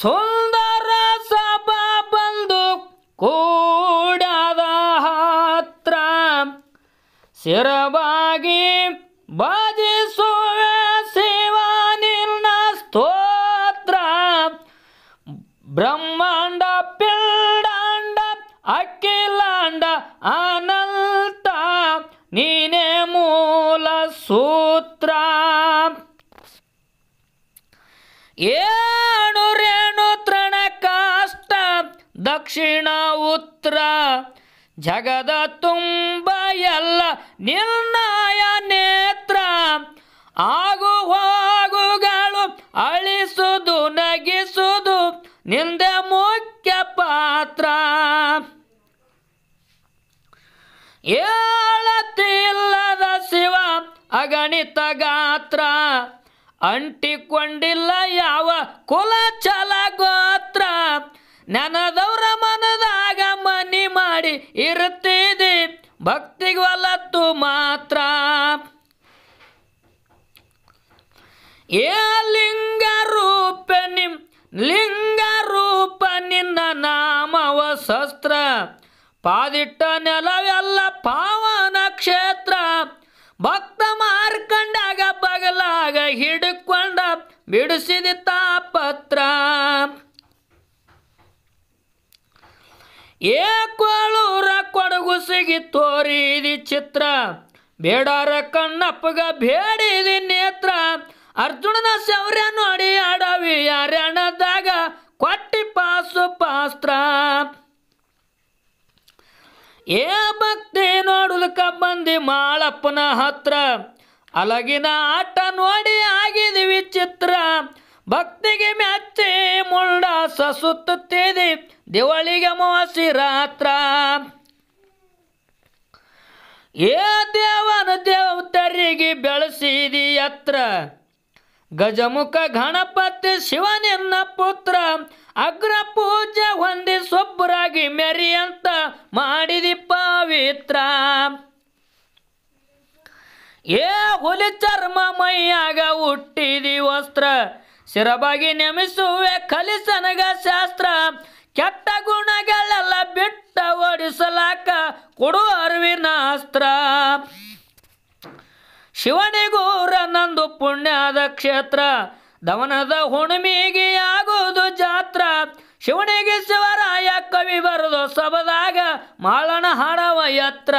ಸುಂದರ ಸಭ ಬಂದು ಕೂಡದ ಹತ್ರ ಸ್ಥಿರವಾಗಿ ಭಜಿಸುವೆ ಶಿವ ನಿರ್ಣ ಸ್ತೋತ್ರ ಬ್ರಹ್ಮಾಂಡ ಪಿಲ್ಡಾಂಡ ಅಕ್ಕಿಲಾಂಡ ಅನಂತ ನೀನೇ ಮೂಲ ಸೂತ್ರ ಏ ದಕ್ಷಿಣ ಉತ್ತರ ಜಗದ ತುಂಬ ಎಲ್ಲ ನಿರ್ಣಯ ನೇತ್ರ ಆಗು ಹೋಗುಗಳು ಅಳಿಸುದು ನಗಿಸುದು ನಿಂದೆ ಮುಖ್ಯ ಪಾತ್ರ ಏಳತಿಲ್ಲದ ಶಿವ ಅಗಣಿತ ಗಾತ್ರ ಅಂಟಿಕೊಂಡಿಲ್ಲ ಯಾವ ಕುಲ ನನದವ್ರ ಮನದಾಗ ಮನಿ ಮಾಡಿ ಇರುತ್ತಿದೆ ಭಕ್ತಿಗೆ ಮಾತ್ರ ಏ ಲಿಂಗ ರೂಪ ನಿಮ್ ಲಿಂಗ ರೂಪ ನಿನ್ನ ನಾಮವ ಶಸ್ತ್ರ ಪಾದಿಟ್ಟ ನೆಲವೆಲ್ಲ ಪಾವನ ಕ್ಷೇತ್ರ ಭಕ್ತ ಮಾರ್ಕಂಡಾಗ ಬಗಲಾಗ ಹಿಡ್ಕೊಂಡ ಬಿಡಿಸಿದ ತಾಪತ್ರ ಏಕೋಳೂರ ಕೊಡಗು ಸಿಗಿ ತೋರಿದಿ ಚಿತ್ರ ಬೇಡರ ಕಣ್ಣಪ್ಪಗ ಬೇಡಿದಿ ನೇತ್ರ ಅರ್ಜುನನ ಶೌರ್ಯ ನೋಡಿ ಆಡವಿ ಅಣ್ಣದಾಗ ಕೊಟ್ಟಿ ಪಾಸು ಪಾಸ್ತ್ರ ಏ ಭಕ್ತಿ ನೋಡುದಕ್ಕ ಬಂದಿ ಮಾಳಪ್ಪನ ಹತ್ರ ಅಲಗಿನ ಆಟ ನೋಡಿ ಆಗಿದ್ವಿ ಚಿತ್ರ ಭಕ್ತಿಗೆ ಮ್ಯಾಚೆ ಮುಳ್ಳ ಸಸುತ್ತಿದೆ ದಿವಳಿಗೆ ಮೋಸಿ ರಾತ್ರ ಏ ದೇವನ ದೇವತರಿಗೆ ಬೆಳೆಸಿದಿ ಅತ್ರ ಗಜಮುಖ ಗಣಪತಿ ಶಿವನಿನ್ನ ಪುತ್ರ ಅಗ್ರ ಪೂಜೆ ಹೊಂದಿ ಸೊಬ್ಬರಾಗಿ ಅಂತ ಮಾಡಿದಿ ಪಾವಿತ್ರ ಏ ಹುಲಿ ಚರ್ಮ ಮೈಯಾಗ ಹುಟ್ಟಿದಿ ವಸ್ತ್ರ ಶಿರಬಾಗಿ ನೆಮಿಸುವೆ ಕಲಿಸನಗ ಶಾಸ್ತ್ರ ಕೆಟ್ಟ ಗುಣಗಳೆಲ್ಲ ಬಿಟ್ಟ ಓಡಿಸಲಾಕ ಕೊಡು ಅರಿವಿನ ಅಸ್ತ್ರ ಶಿವನಿಗೂರ ನಂದು ಪುಣ್ಯದ ಕ್ಷೇತ್ರ ದವನದ ಹುಣ್ಮಿಗೆ ಆಗುವುದು ಜಾತ್ರ ಶಿವನಿಗೆ ಶಿವರಾಯ ಕವಿ ಬರೆದು ಸಬದಾಗ ಮಾಳನ ಹಾಡವ ಯತ್ರ